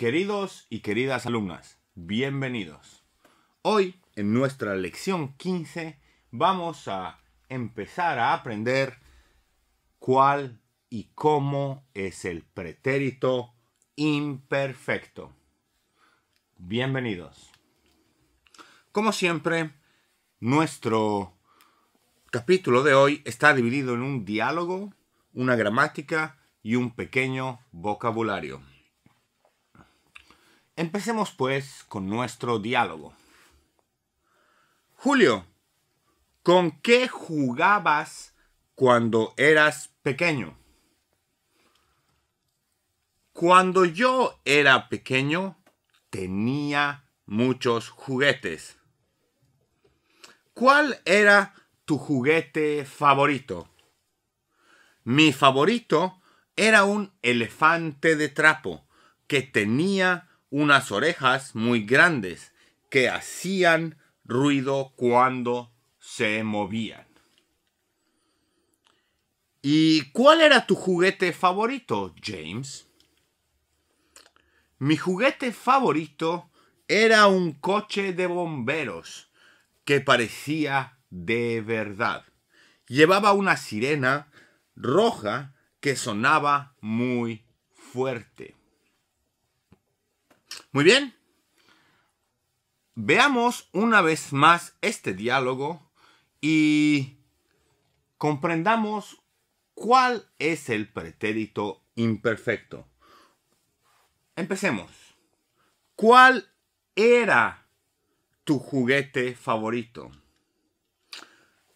Queridos y queridas alumnas, bienvenidos. Hoy, en nuestra lección 15, vamos a empezar a aprender cuál y cómo es el pretérito imperfecto. Bienvenidos. Como siempre, nuestro capítulo de hoy está dividido en un diálogo, una gramática y un pequeño vocabulario. Empecemos pues con nuestro diálogo. Julio, ¿con qué jugabas cuando eras pequeño? Cuando yo era pequeño tenía muchos juguetes. ¿Cuál era tu juguete favorito? Mi favorito era un elefante de trapo que tenía unas orejas muy grandes que hacían ruido cuando se movían. ¿Y cuál era tu juguete favorito, James? Mi juguete favorito era un coche de bomberos que parecía de verdad. Llevaba una sirena roja que sonaba muy fuerte. Muy bien. Veamos una vez más este diálogo y comprendamos cuál es el pretérito imperfecto. Empecemos. ¿Cuál era tu juguete favorito?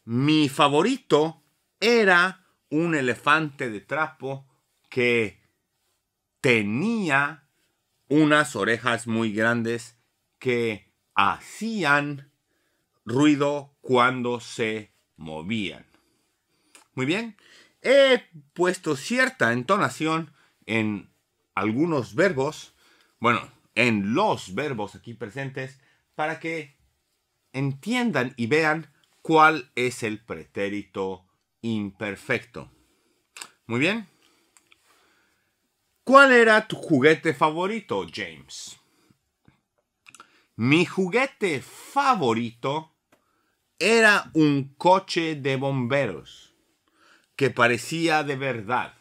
Mi favorito era un elefante de trapo que tenía unas orejas muy grandes que hacían ruido cuando se movían. Muy bien, he puesto cierta entonación en algunos verbos, bueno, en los verbos aquí presentes, para que entiendan y vean cuál es el pretérito imperfecto. Muy bien. ¿Cuál era tu juguete favorito, James? Mi juguete favorito era un coche de bomberos que parecía de verdad.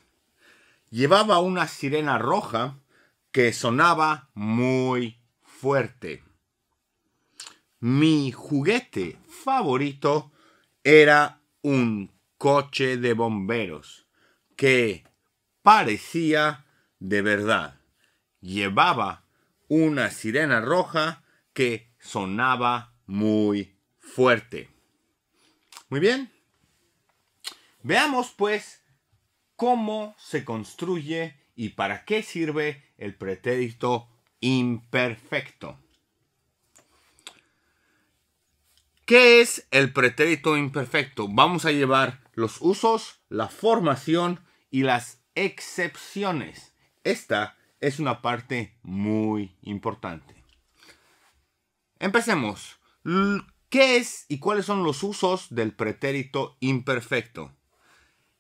Llevaba una sirena roja que sonaba muy fuerte. Mi juguete favorito era un coche de bomberos que parecía de verdad. Llevaba una sirena roja que sonaba muy fuerte. Muy bien. Veamos pues cómo se construye y para qué sirve el pretérito imperfecto. ¿Qué es el pretérito imperfecto? Vamos a llevar los usos, la formación y las excepciones. Esta es una parte muy importante. Empecemos. ¿Qué es y cuáles son los usos del pretérito imperfecto?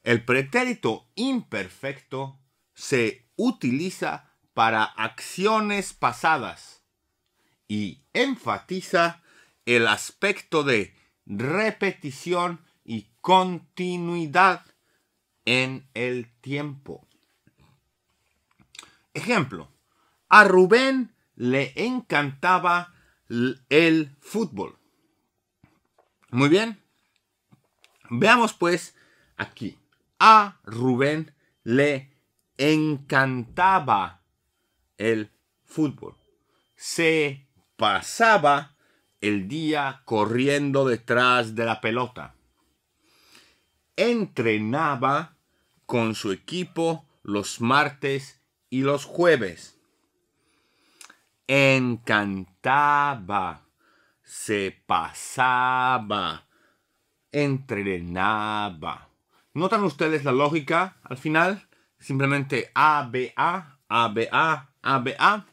El pretérito imperfecto se utiliza para acciones pasadas y enfatiza el aspecto de repetición y continuidad en el tiempo. Ejemplo, a Rubén le encantaba el fútbol. Muy bien. Veamos pues aquí. A Rubén le encantaba el fútbol. Se pasaba el día corriendo detrás de la pelota. Entrenaba con su equipo los martes y los jueves. Encantaba, se pasaba, entrenaba. ¿Notan ustedes la lógica al final? Simplemente aba aba aba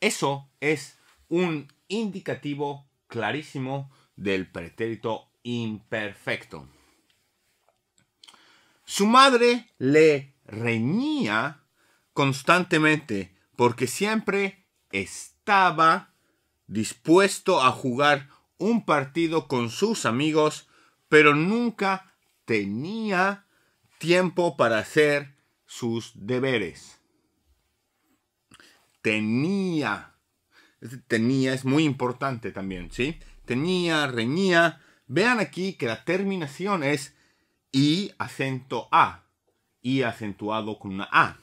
Eso es un indicativo clarísimo del pretérito imperfecto. Su madre le reñía constantemente porque siempre estaba dispuesto a jugar un partido con sus amigos, pero nunca tenía tiempo para hacer sus deberes. Tenía, tenía es muy importante también, ¿sí? Tenía, reñía. Vean aquí que la terminación es y acento A, I acentuado con una A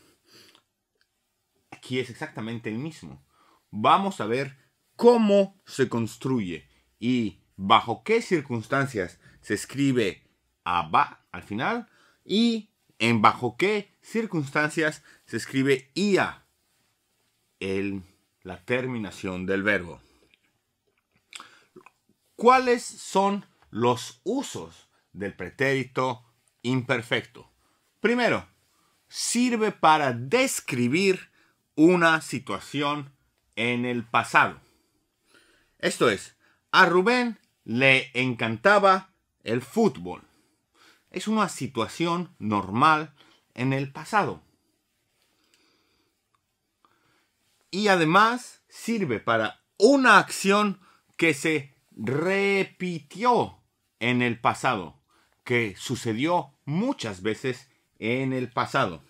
aquí es exactamente el mismo. Vamos a ver cómo se construye y bajo qué circunstancias se escribe aba al final y en bajo qué circunstancias se escribe ia, en la terminación del verbo. ¿Cuáles son los usos del pretérito imperfecto? Primero, sirve para describir una situación en el pasado. Esto es, a Rubén le encantaba el fútbol. Es una situación normal en el pasado. Y además sirve para una acción que se repitió en el pasado, que sucedió muchas veces en el pasado.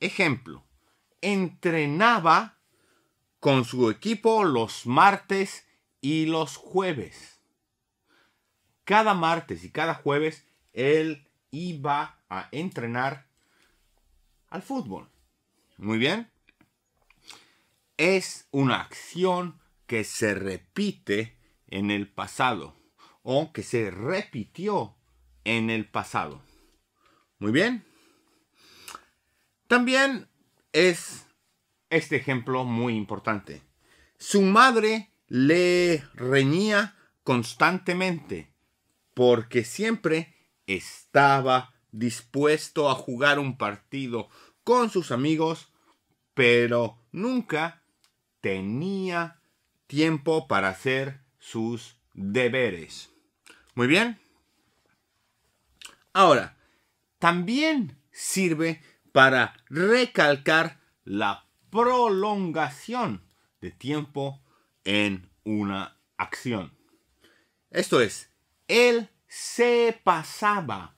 Ejemplo, entrenaba con su equipo los martes y los jueves. Cada martes y cada jueves él iba a entrenar al fútbol. Muy bien. Es una acción que se repite en el pasado o que se repitió en el pasado. Muy bien. También es este ejemplo muy importante. Su madre le reñía constantemente porque siempre estaba dispuesto a jugar un partido con sus amigos, pero nunca tenía tiempo para hacer sus deberes. Muy bien. Ahora, también sirve para recalcar la prolongación de tiempo en una acción. Esto es, él se pasaba.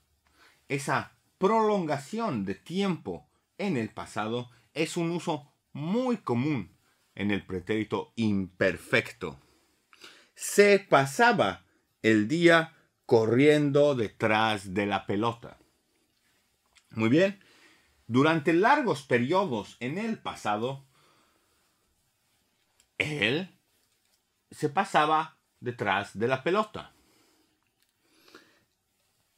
Esa prolongación de tiempo en el pasado es un uso muy común en el pretérito imperfecto. Se pasaba el día corriendo detrás de la pelota. Muy bien, durante largos periodos en el pasado, él se pasaba detrás de la pelota.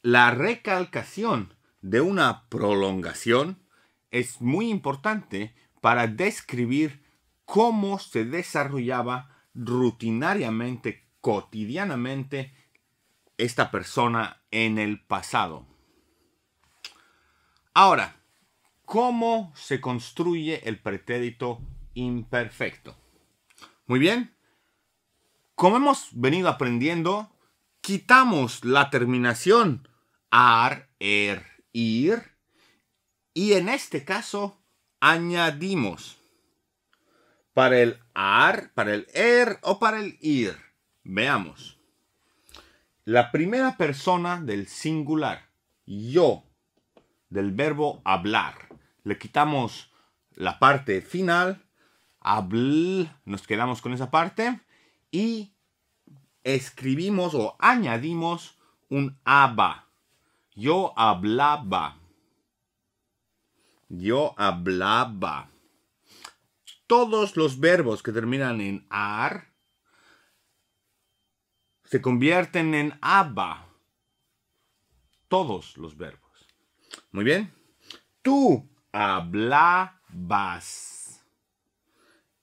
La recalcación de una prolongación es muy importante para describir cómo se desarrollaba rutinariamente, cotidianamente, esta persona en el pasado. Ahora, cómo se construye el pretérito imperfecto. Muy bien. Como hemos venido aprendiendo, quitamos la terminación ar, er, ir y en este caso añadimos para el ar, para el er o para el ir. Veamos. La primera persona del singular, yo, del verbo hablar le quitamos la parte final, habl, nos quedamos con esa parte y escribimos o añadimos un aba. Yo hablaba. Yo hablaba. Todos los verbos que terminan en ar se convierten en aba. Todos los verbos. Muy bien. Tú hablabas.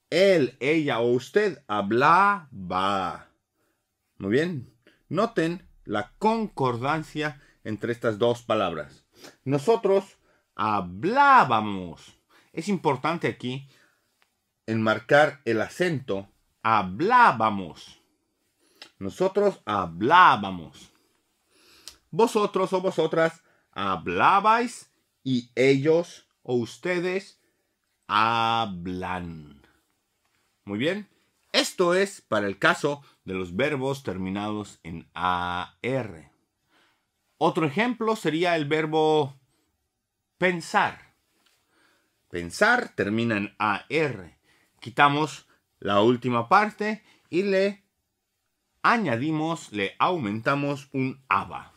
Él, ella o usted hablaba. Muy bien. Noten la concordancia entre estas dos palabras. Nosotros hablábamos. Es importante aquí enmarcar el acento. Hablábamos. Nosotros hablábamos. Vosotros o vosotras hablabais y ellos o ustedes hablan. Muy bien. Esto es para el caso de los verbos terminados en AR. Otro ejemplo sería el verbo pensar. Pensar termina en AR. Quitamos la última parte y le añadimos, le aumentamos un ABA.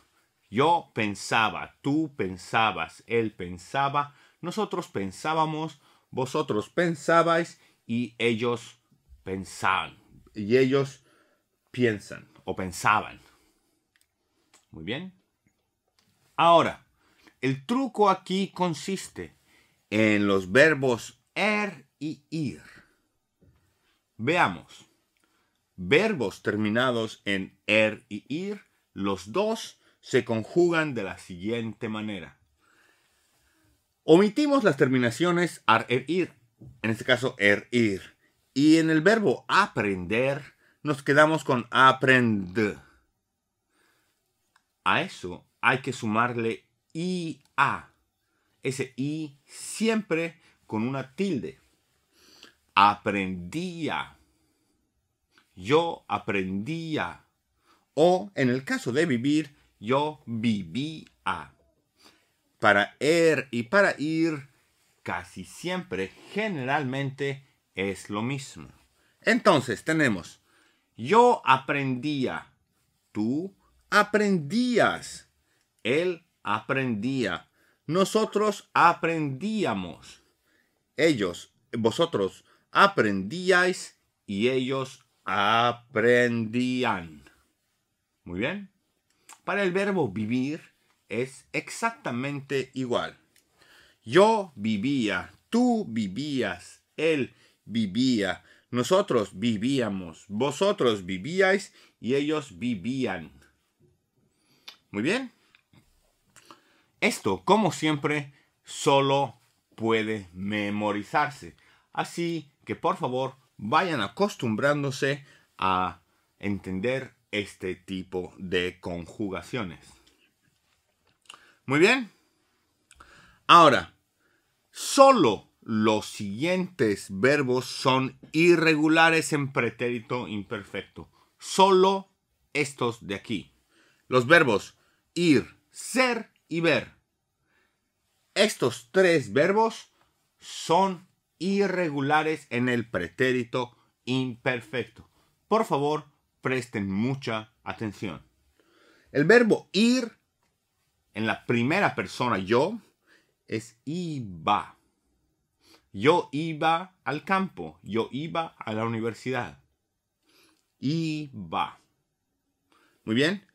Yo pensaba, tú pensabas, él pensaba, nosotros pensábamos, vosotros pensabais y ellos pensaban. Y ellos piensan o pensaban. Muy bien. Ahora, el truco aquí consiste en los verbos er y ir. Veamos. Verbos terminados en er y ir, los dos se conjugan de la siguiente manera. Omitimos las terminaciones ar, er, ir, en este caso er, ir. Y en el verbo aprender nos quedamos con aprend. A eso hay que sumarle i a. Ese i siempre con una tilde. Aprendía. Yo aprendía. O en el caso de vivir, yo vivía para ir er y para ir casi siempre, generalmente, es lo mismo. Entonces tenemos, yo aprendía, tú aprendías, él aprendía, nosotros aprendíamos, ellos, vosotros aprendíais y ellos aprendían. Muy bien. Para el verbo vivir, es exactamente igual. Yo vivía, tú vivías, él vivía, nosotros vivíamos, vosotros vivíais y ellos vivían. Muy bien. Esto, como siempre, solo puede memorizarse. Así que por favor vayan acostumbrándose a entender este tipo de conjugaciones. Muy bien. Ahora, solo los siguientes verbos son irregulares en pretérito imperfecto. Solo estos de aquí. Los verbos ir, ser y ver. Estos tres verbos son irregulares en el pretérito imperfecto. Por favor, presten mucha atención. El verbo ir en la primera persona yo es iba. Yo iba al campo, yo iba a la universidad. Iba. Muy bien.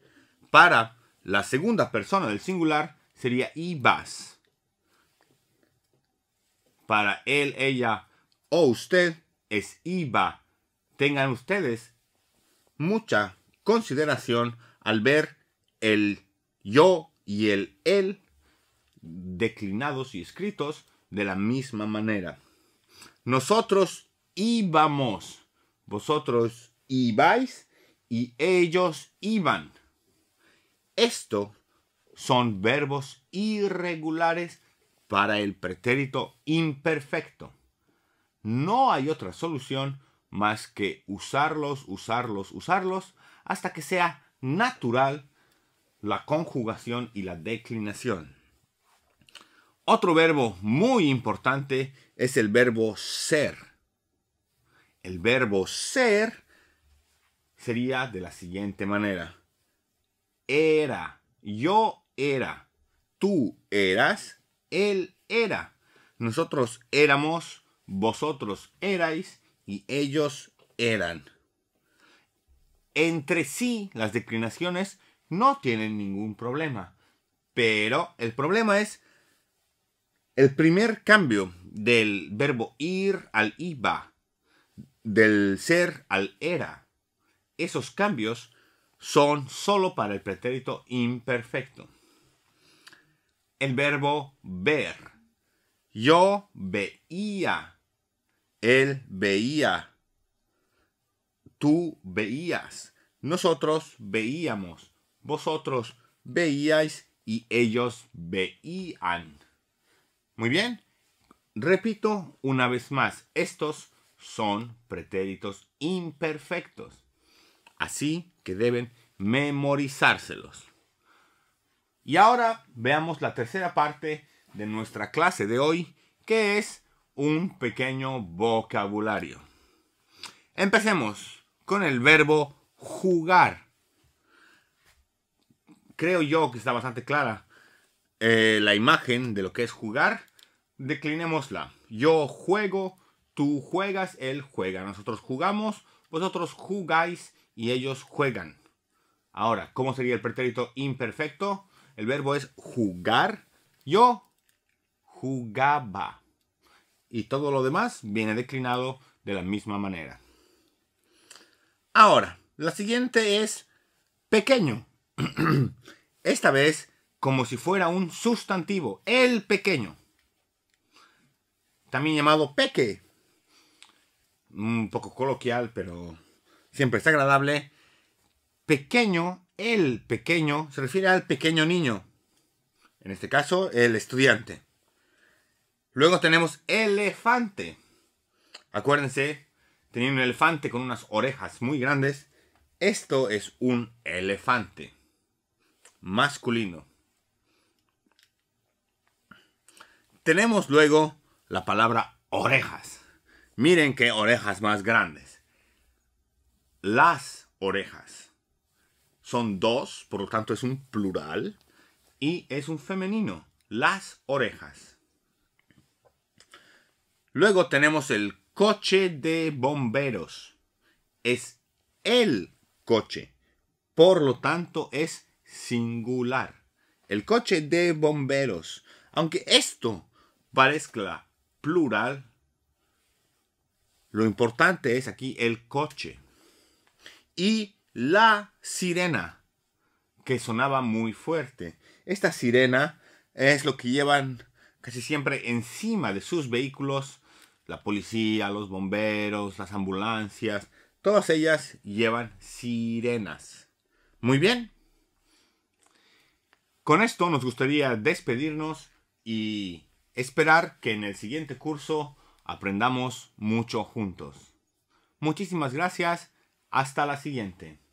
Para la segunda persona del singular sería ibas. Para él, ella o usted es iba. Tengan ustedes mucha consideración al ver el yo y el él declinados y escritos de la misma manera. Nosotros íbamos, vosotros ibais y ellos iban. Esto son verbos irregulares para el pretérito imperfecto. No hay otra solución más que usarlos, usarlos, usarlos hasta que sea natural la conjugación y la declinación. Otro verbo muy importante es el verbo ser. El verbo ser sería de la siguiente manera. Era, yo era, tú eras, él era. Nosotros éramos, vosotros erais y ellos eran. Entre sí, las declinaciones no tienen ningún problema. Pero el problema es el primer cambio del verbo ir al iba, del ser al era. Esos cambios son solo para el pretérito imperfecto. El verbo ver. Yo veía. Él veía. Tú veías. Nosotros veíamos. Vosotros veíais y ellos veían. Muy bien. Repito una vez más, estos son pretéritos imperfectos. Así que deben memorizárselos. Y ahora veamos la tercera parte de nuestra clase de hoy, que es un pequeño vocabulario. Empecemos con el verbo jugar creo yo que está bastante clara eh, la imagen de lo que es jugar, declinémosla. Yo juego, tú juegas, él juega. Nosotros jugamos, vosotros jugáis y ellos juegan. Ahora, ¿cómo sería el pretérito imperfecto? El verbo es jugar. Yo jugaba. Y todo lo demás viene declinado de la misma manera. Ahora, la siguiente es pequeño. Esta vez como si fuera un sustantivo, el pequeño, también llamado peque. Un poco coloquial, pero siempre es agradable. Pequeño, el pequeño, se refiere al pequeño niño. En este caso, el estudiante. Luego tenemos elefante. Acuérdense, tenía un elefante con unas orejas muy grandes. Esto es un elefante masculino. Tenemos luego la palabra orejas. Miren qué orejas más grandes. Las orejas. Son dos, por lo tanto es un plural. Y es un femenino. Las orejas. Luego tenemos el coche de bomberos. Es el coche. Por lo tanto es singular. El coche de bomberos. Aunque esto parezca plural, lo importante es aquí el coche. Y la sirena, que sonaba muy fuerte. Esta sirena es lo que llevan casi siempre encima de sus vehículos la policía, los bomberos, las ambulancias. Todas ellas llevan sirenas. Muy bien, con esto nos gustaría despedirnos y esperar que en el siguiente curso aprendamos mucho juntos. Muchísimas gracias. Hasta la siguiente.